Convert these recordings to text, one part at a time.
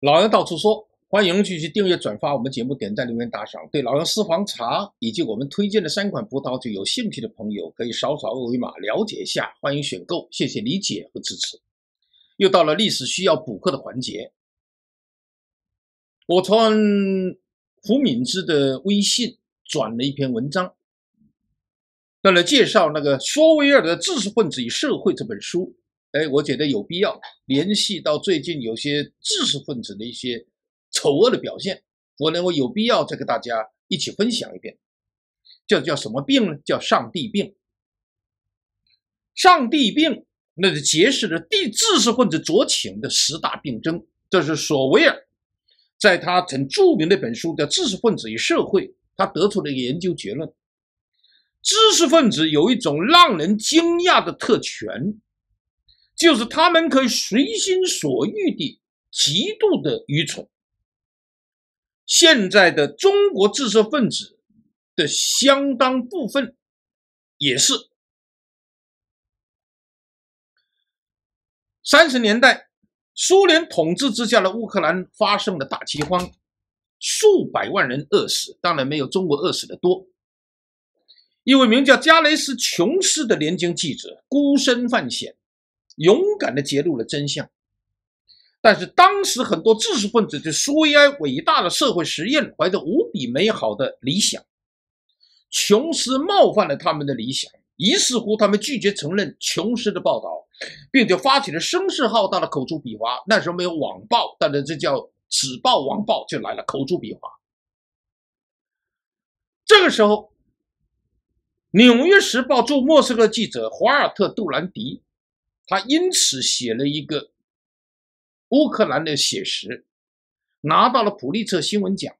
老杨到处说，欢迎继续订阅、转发我们节目，点赞、留言、打赏。对老杨私房茶以及我们推荐的三款葡萄酒有兴趣的朋友，可以扫扫二维码了解一下，欢迎选购，谢谢理解和支持。又到了历史需要补课的环节，我从胡敏之的微信转了一篇文章，那来介绍那个《索维尔的知识分子与社会》这本书。哎，我觉得有必要联系到最近有些知识分子的一些丑恶的表现，我认为有必要再跟大家一起分享一遍，这叫什么病呢？叫上帝病。上帝病，那是揭示了地知识分子酌情的十大病症。这是索维尔在他很著名的一本书叫《知识分子与社会》，他得出的研究结论：知识分子有一种让人惊讶的特权。就是他们可以随心所欲地极度的愚蠢。现在的中国知识分子的相当部分也是。三十年代，苏联统治之下的乌克兰发生了大饥荒，数百万人饿死，当然没有中国饿死的多。一位名叫加雷斯·琼斯的年轻记者孤身犯险。勇敢的揭露了真相，但是当时很多知识分子对苏维埃伟大的社会实验怀着无比美好的理想，琼斯冒犯了他们的理想，于是乎他们拒绝承认琼斯的报道，并且发起了声势浩大的口诛笔伐。那时候没有网暴，但是这叫纸报网暴就来了，口诛笔伐。这个时候，纽约时报驻莫斯科记者华尔特·杜兰迪。他因此写了一个乌克兰的写实，拿到了普利策新闻奖。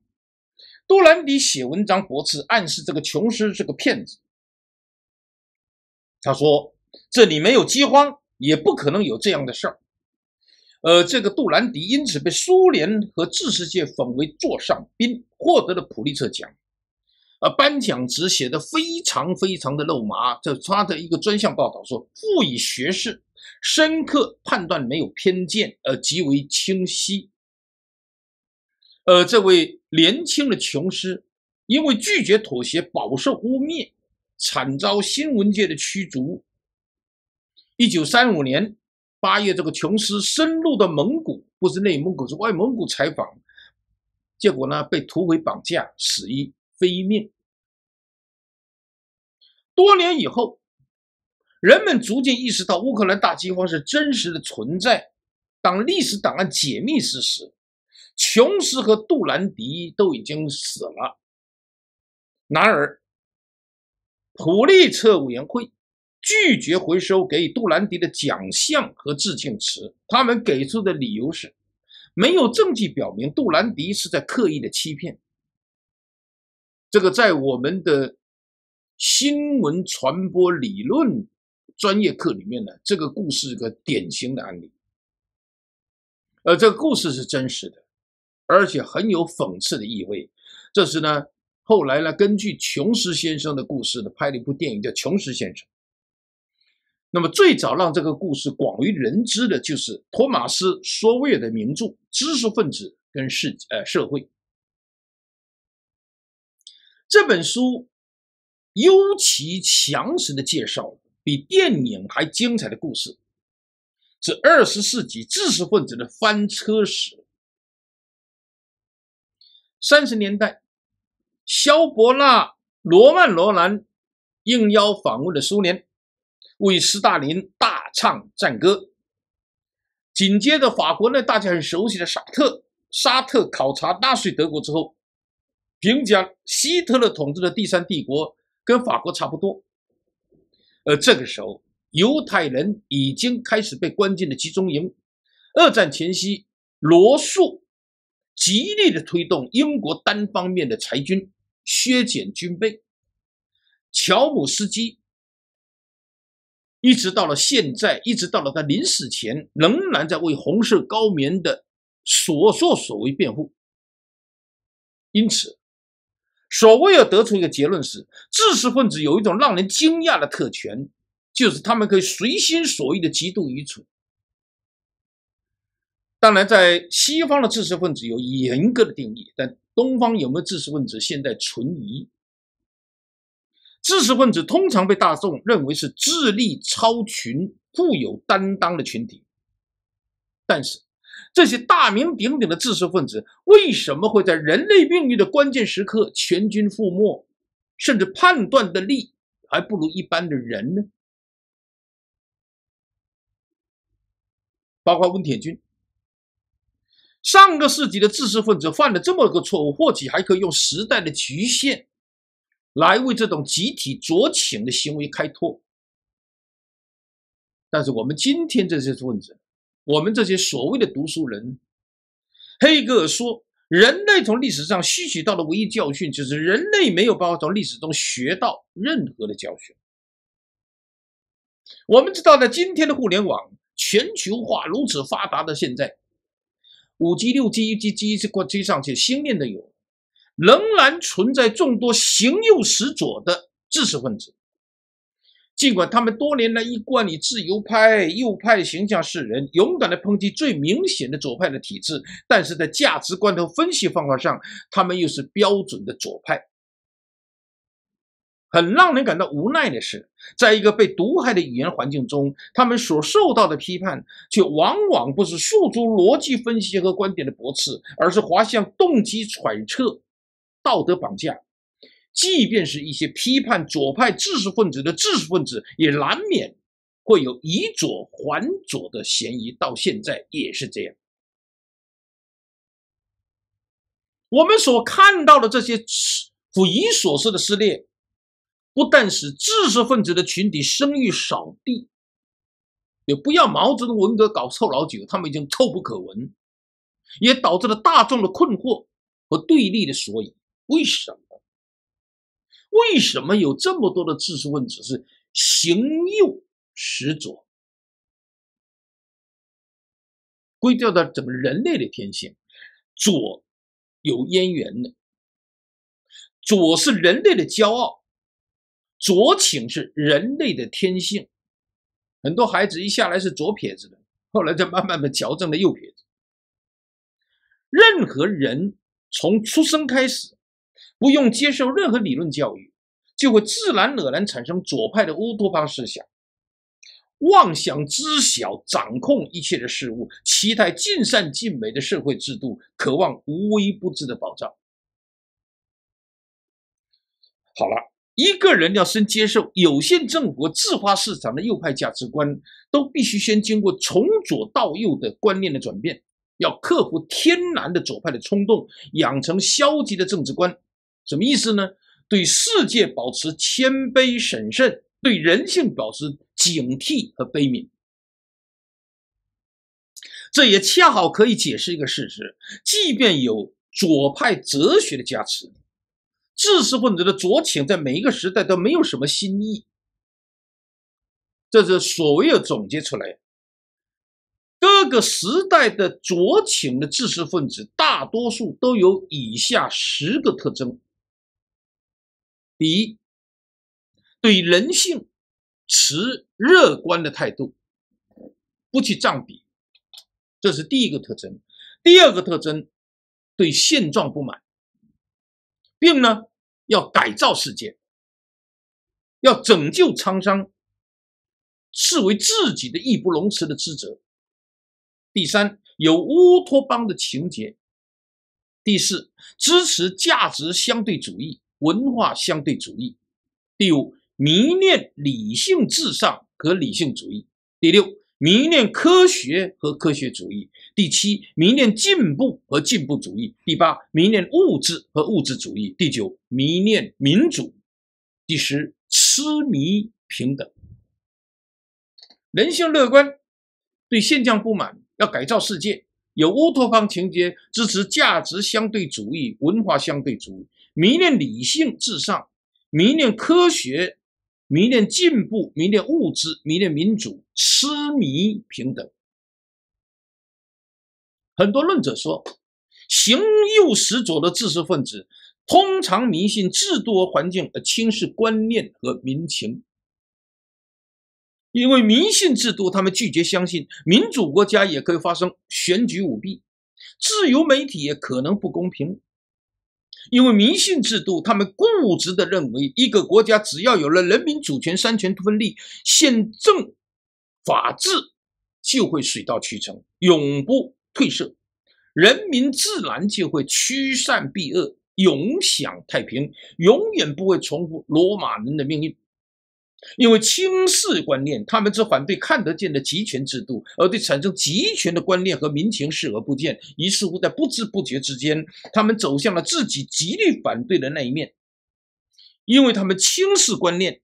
杜兰迪写文章驳斥，暗示这个琼斯是个骗子。他说：“这里没有饥荒，也不可能有这样的事儿。”呃，这个杜兰迪因此被苏联和知识界奉为座上宾，获得了普利策奖。呃，颁奖词写的非常非常的肉麻，这他的一个专项报道说：“赋以学士。”深刻判断没有偏见，而极为清晰。而这位年轻的琼斯因为拒绝妥协，饱受污蔑，惨遭新闻界的驱逐。一九三五年八月，这个琼斯深入的蒙古，不是内蒙古，是外蒙古采访，结果呢，被土匪绑架，死于非命。多年以后。人们逐渐意识到乌克兰大饥荒是真实的存在。当历史档案解密之时，琼斯和杜兰迪都已经死了。然而，普利策委员会拒绝回收给杜兰迪的奖项和致敬词。他们给出的理由是，没有证据表明杜兰迪是在刻意的欺骗。这个在我们的新闻传播理论。专业课里面呢，这个故事一个典型的案例，呃，这个故事是真实的，而且很有讽刺的意味。这是呢，后来呢，根据琼斯先生的故事呢，拍了一部电影叫《琼斯先生》。那么最早让这个故事广为人知的就是托马斯·索威尔的名著《知识分子跟世呃社会》这本书，尤其详实的介绍。比电影还精彩的故事，是二十世纪知识分子的翻车史。三十年代，肖伯纳、罗曼·罗兰应邀访问了苏联，为斯大林大唱赞歌。紧接着，法国呢，大家很熟悉的沙特，沙特考察纳粹德国之后，评价希特勒统治的第三帝国跟法国差不多。而这个时候，犹太人已经开始被关进了集中营。二战前夕，罗素极力的推动英国单方面的裁军、削减军备。乔姆斯基一直到了现在，一直到了他临死前，仍然在为红色高棉的所作所为辩护。因此。所谓要得出一个结论是，知识分子有一种让人惊讶的特权，就是他们可以随心所欲的极度愚蠢。当然，在西方的知识分子有严格的定义，但东方有没有知识分子，现在存疑。知识分子通常被大众认为是智力超群、富有担当的群体，但是。这些大名鼎鼎的知识分子为什么会在人类命运的关键时刻全军覆没，甚至判断的力还不如一般的人呢？包括温铁军，上个世纪的知识分子犯了这么个错误，或许还可以用时代的局限来为这种集体酌情的行为开脱。但是我们今天这些问题。我们这些所谓的读书人，黑格尔说，人类从历史上吸取到的唯一教训，就是人类没有办法从历史中学到任何的教训。我们知道在今天的互联网全球化如此发达的现在，五 G、六 G、一 G、G 一 G 上，去新面的有，仍然存在众多行右使左的知识分子。尽管他们多年来一贯以自由派、右派形象示人，勇敢的抨击最明显的左派的体制，但是在价值观和分析方法上，他们又是标准的左派。很让人感到无奈的是，在一个被毒害的语言环境中，他们所受到的批判却往往不是诉诸逻辑分析和观点的驳斥，而是滑向动机揣测、道德绑架。即便是一些批判左派知识分子的知识分子，也难免会有以左还左的嫌疑。到现在也是这样。我们所看到的这些匪夷所思的撕裂，不但使知识分子的群体声誉扫地，也不要毛泽东文革搞臭老九，他们已经臭不可闻，也导致了大众的困惑和对立的。所以，为什么？为什么有这么多的知识分子是行右识左？归掉到怎么人类的天性，左有渊源的，左是人类的骄傲，左倾是人类的天性。很多孩子一下来是左撇子的，后来再慢慢的矫正了右撇子。任何人从出生开始。不用接受任何理论教育，就会自然而然产生左派的乌托邦思想，妄想知晓掌控一切的事物，期待尽善尽美的社会制度，渴望无微不至的保障。好了，一个人要先接受有限政府、自发市场的右派价值观，都必须先经过从左到右的观念的转变，要克服天然的左派的冲动，养成消极的政治观。什么意思呢？对世界保持谦卑审慎，对人性保持警惕和悲悯。这也恰好可以解释一个事实：，即便有左派哲学的加持，知识分子的左倾在每一个时代都没有什么新意。这是所谓总结出来，各个时代的左倾的知识分子，大多数都有以下十个特征。第一，对人性持乐观的态度，不去占比，这是第一个特征。第二个特征，对现状不满，并呢要改造世界，要拯救苍生，视为自己的义不容辞的职责。第三，有乌托邦的情节。第四，支持价值相对主义。文化相对主义，第五迷恋理性至上和理性主义；第六迷恋科学和科学主义；第七迷恋进步和进步主义；第八迷恋物质和物质主义；第九迷恋民主；第十痴迷平等。人性乐观，对现象不满，要改造世界。有乌托邦情节，支持价值相对主义、文化相对主义，迷恋理性至上，迷恋科学，迷恋进步，迷恋物质，迷恋民主，痴迷平等。很多论者说，行右实左的知识分子，通常迷信制度和环境，而轻视观念和民情。因为迷信制度，他们拒绝相信民主国家也可以发生选举舞弊，自由媒体也可能不公平。因为迷信制度，他们固执的认为，一个国家只要有了人民主权、三权分立、宪政、法治，就会水到渠成，永不褪色，人民自然就会趋善避恶，永享太平，永远不会重复罗马人的命运。因为轻视观念，他们只反对看得见的集权制度，而对产生集权的观念和民情视而不见。于是乎，在不知不觉之间，他们走向了自己极力反对的那一面。因为他们轻视观念，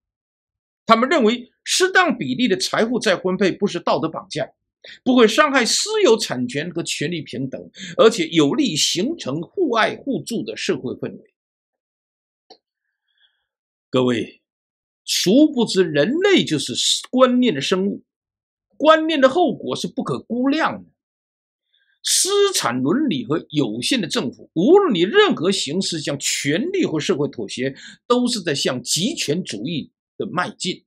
他们认为适当比例的财富再分配不是道德绑架，不会伤害私有产权和权利平等，而且有利于形成互爱互助的社会氛围。各位。殊不知，人类就是观念的生物，观念的后果是不可估量的。私产伦理和有限的政府，无论你任何形式向权力和社会妥协，都是在向极权主义的迈进。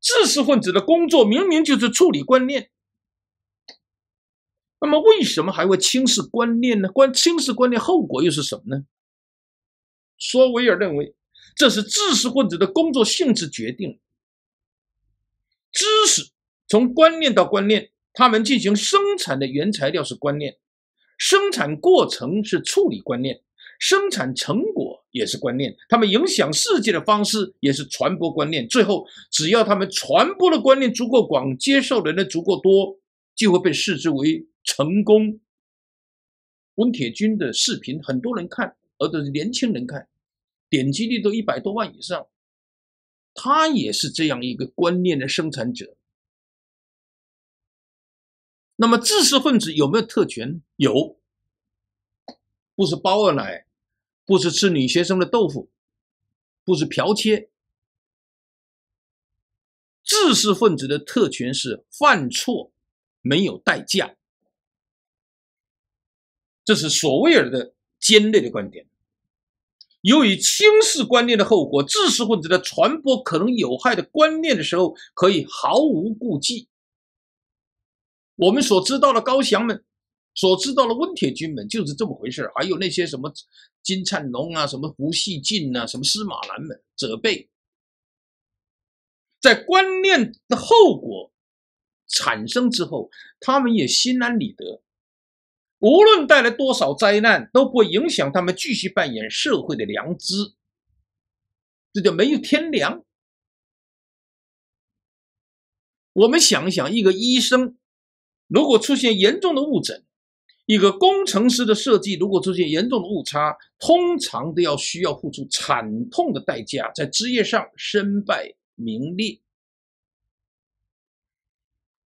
知识分子的工作明明就是处理观念，那么为什么还会轻视观念呢？观轻视观念后果又是什么呢？索维尔认为，这是知识分子的工作性质决定。知识从观念到观念，他们进行生产的原材料是观念，生产过程是处理观念，生产成果也是观念。他们影响世界的方式也是传播观念。最后，只要他们传播的观念足够广，接受的人足够多，就会被视之为成功。温铁军的视频很多人看，而且是年轻人看。点击率都一百多万以上，他也是这样一个观念的生产者。那么，知识分子有没有特权？有，不是包二奶，不是吃女学生的豆腐，不是剽窃。知识分子的特权是犯错没有代价，这是索维尔的尖锐的观点。由于轻视观念的后果，知识分子在传播可能有害的观念的时候，可以毫无顾忌。我们所知道的高翔们，所知道的温铁军们，就是这么回事。还有那些什么金灿龙啊，什么胡锡进啊，什么司马南们，责备在观念的后果产生之后，他们也心安理得。无论带来多少灾难，都不会影响他们继续扮演社会的良知。这叫没有天良。我们想想，一个医生如果出现严重的误诊，一个工程师的设计如果出现严重的误差，通常都要需要付出惨痛的代价，在职业上身败名裂。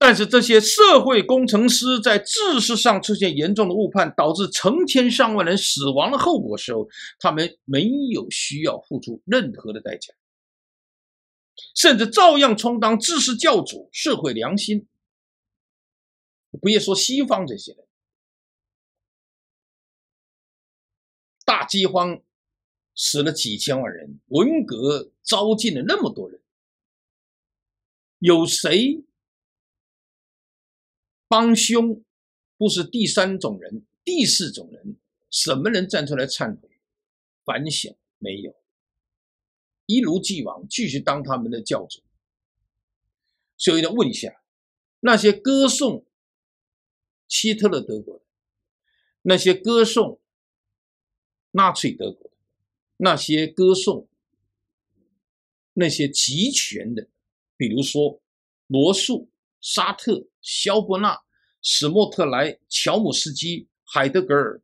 但是这些社会工程师在知识上出现严重的误判，导致成千上万人死亡的后果时候，他们没有需要付出任何的代价，甚至照样充当知识教主、社会良心。不要说西方这些人，大饥荒死了几千万人，文革糟践了那么多人，有谁？帮凶不是第三种人，第四种人，什么人站出来忏悔？反响没有，一如既往继续当他们的教主。所以呢，问一下，那些歌颂希特勒德国的，那些歌颂纳粹德国的，那些歌颂那些集权的，比如说罗素、沙特、肖伯纳。史莫特莱、乔姆斯基、海德格尔，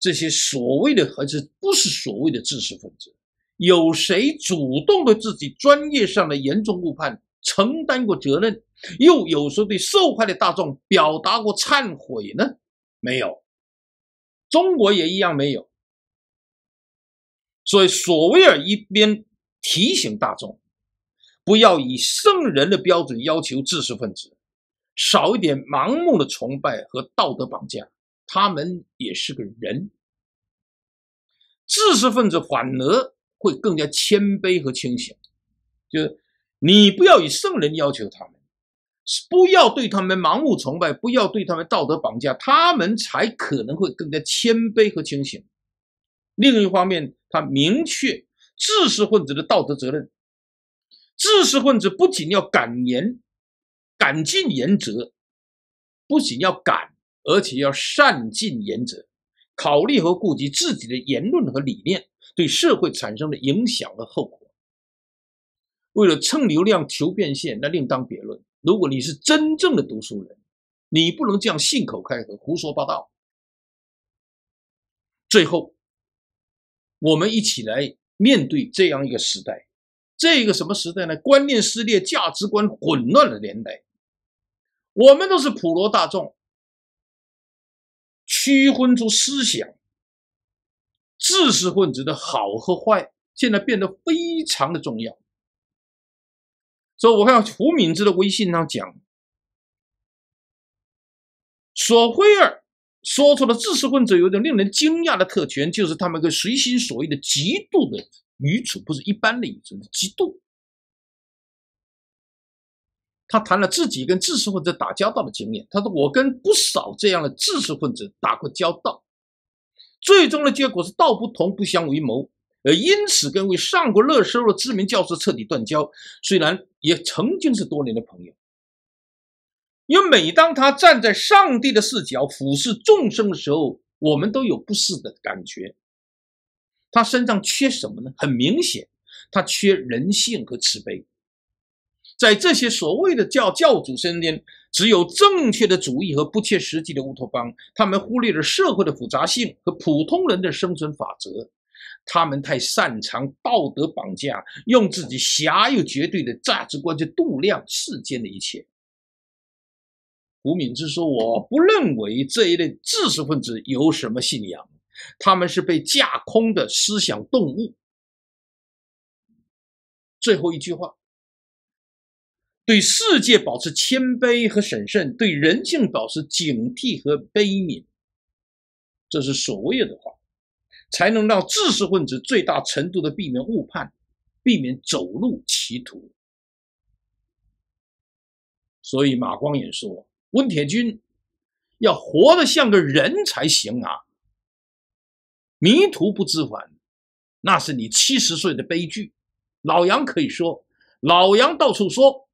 这些所谓的还是不是所谓的知识分子？有谁主动对自己专业上的严重误判承担过责任？又有时候对受害的大众表达过忏悔呢？没有，中国也一样没有。所以索维尔一边提醒大众，不要以圣人的标准要求知识分子。少一点盲目的崇拜和道德绑架，他们也是个人。知识分子反而会更加谦卑和清醒。就是你不要以圣人要求他们，不要对他们盲目崇拜，不要对他们道德绑架，他们才可能会更加谦卑和清醒。另一方面，他明确知识分子的道德责任。知识分子不仅要敢言。敢进言则，不仅要敢，而且要善进言则，考虑和顾及自己的言论和理念对社会产生的影响和后果。为了蹭流量求变现，那另当别论。如果你是真正的读书人，你不能这样信口开河、胡说八道。最后，我们一起来面对这样一个时代，这个什么时代呢？观念撕裂、价值观混乱的年代。我们都是普罗大众，区分出思想、知识分子的好和坏，现在变得非常的重要。所以我看胡敏之的微信上讲，索菲尔说出了知识分子有种令人惊讶的特权，就是他们可以随心所欲的、极度的、愚蠢，不是一般的愚蠢，极度。他谈了自己跟知识分子打交道的经验。他说：“我跟不少这样的知识分子打过交道，最终的结果是道不同不相为谋。”而因此，跟为上过热搜的知名教授彻底断交，虽然也曾经是多年的朋友。因为每当他站在上帝的视角俯视众生的时候，我们都有不适的感觉。他身上缺什么呢？很明显，他缺人性和慈悲。在这些所谓的教教主身边，只有正确的主义和不切实际的乌托邦。他们忽略了社会的复杂性和普通人的生存法则。他们太擅长道德绑架，用自己狭隘绝对的价值观去度量世间的一切。胡敏之说：“我不认为这一类知识分子有什么信仰，他们是被架空的思想动物。”最后一句话。对世界保持谦卑和审慎，对人性保持警惕和悲悯，这是所有的话，才能让知识分子最大程度的避免误判，避免走入歧途。所以马光远说：“温铁军要活得像个人才行啊！迷途不知返，那是你七十岁的悲剧。”老杨可以说：“老杨到处说。”